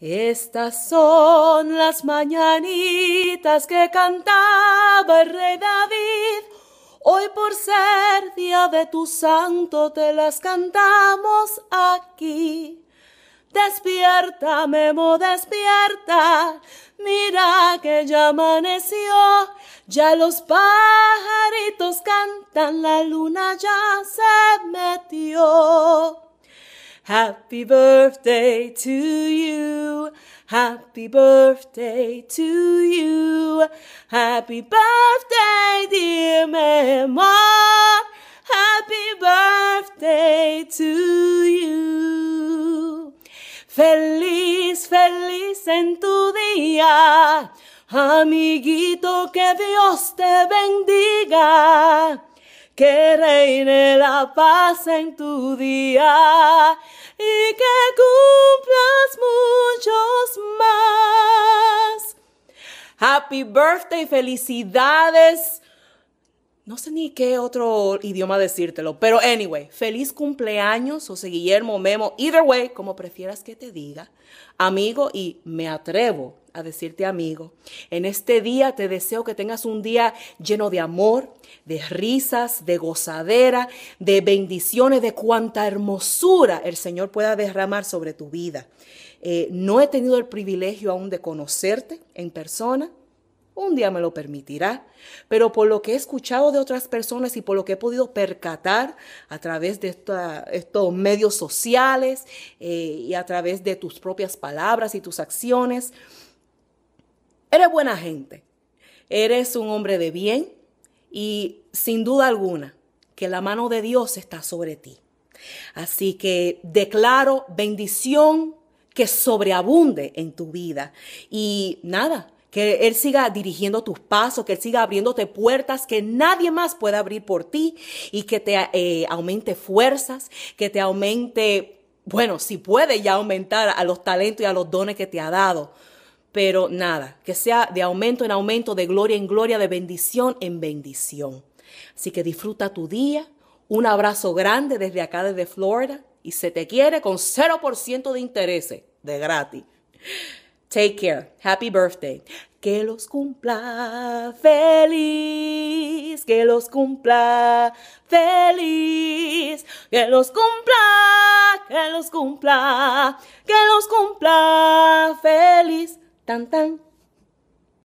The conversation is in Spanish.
Estas son las mañanitas que cantaba el rey David. Hoy por ser día de tu santo te las cantamos aquí. Despierta, Memo, despierta. Mira que ya amaneció. Ya los pajaritos cantan, la luna ya se metió. Happy birthday to you. Happy birthday to you. Happy birthday, dear memoir. Happy birthday to you. Feliz, feliz en tu día. Amiguito, que Dios te bendiga. Que reine la paz en tu día. y que cumplas muchos más. Happy birthday, felicidades no sé ni qué otro idioma decírtelo, pero anyway, feliz cumpleaños, José Guillermo, Memo, either way, como prefieras que te diga, amigo, y me atrevo a decirte amigo, en este día te deseo que tengas un día lleno de amor, de risas, de gozadera, de bendiciones, de cuanta hermosura el Señor pueda derramar sobre tu vida. Eh, no he tenido el privilegio aún de conocerte en persona, un día me lo permitirá, pero por lo que he escuchado de otras personas y por lo que he podido percatar a través de estos medios sociales eh, y a través de tus propias palabras y tus acciones, eres buena gente, eres un hombre de bien y sin duda alguna que la mano de Dios está sobre ti. Así que declaro bendición que sobreabunde en tu vida. Y nada, que Él siga dirigiendo tus pasos, que Él siga abriéndote puertas que nadie más pueda abrir por ti y que te eh, aumente fuerzas, que te aumente, bueno, si puede ya aumentar a los talentos y a los dones que te ha dado. Pero nada, que sea de aumento en aumento, de gloria en gloria, de bendición en bendición. Así que disfruta tu día. Un abrazo grande desde acá, desde Florida. Y se te quiere con 0% de interés, de gratis. Take care. Happy birthday. Que los cumpla feliz, que los cumpla feliz, que los cumpla, que los cumpla, que los cumpla feliz. Tan tan.